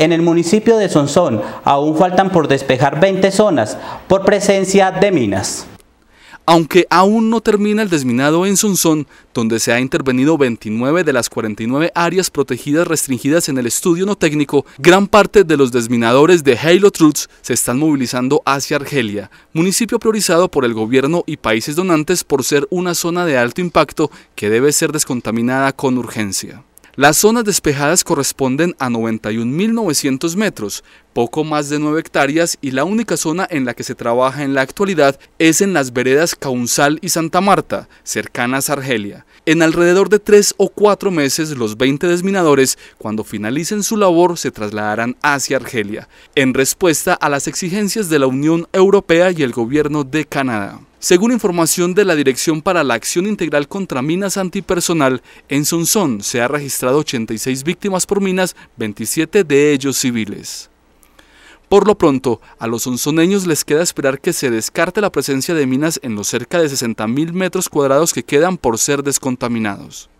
En el municipio de Sonsón aún faltan por despejar 20 zonas por presencia de minas. Aunque aún no termina el desminado en Sonsón, donde se ha intervenido 29 de las 49 áreas protegidas restringidas en el estudio no técnico, gran parte de los desminadores de Halo Truths se están movilizando hacia Argelia, municipio priorizado por el gobierno y países donantes por ser una zona de alto impacto que debe ser descontaminada con urgencia. Las zonas despejadas corresponden a 91.900 metros, poco más de 9 hectáreas y la única zona en la que se trabaja en la actualidad es en las veredas Caunzal y Santa Marta, cercanas a Argelia. En alrededor de 3 o 4 meses los 20 desminadores, cuando finalicen su labor, se trasladarán hacia Argelia, en respuesta a las exigencias de la Unión Europea y el gobierno de Canadá. Según información de la Dirección para la Acción Integral contra Minas Antipersonal, en Sonsón se ha registrado 86 víctimas por minas, 27 de ellos civiles. Por lo pronto, a los sonzoneños les queda esperar que se descarte la presencia de minas en los cerca de 60.000 metros cuadrados que quedan por ser descontaminados.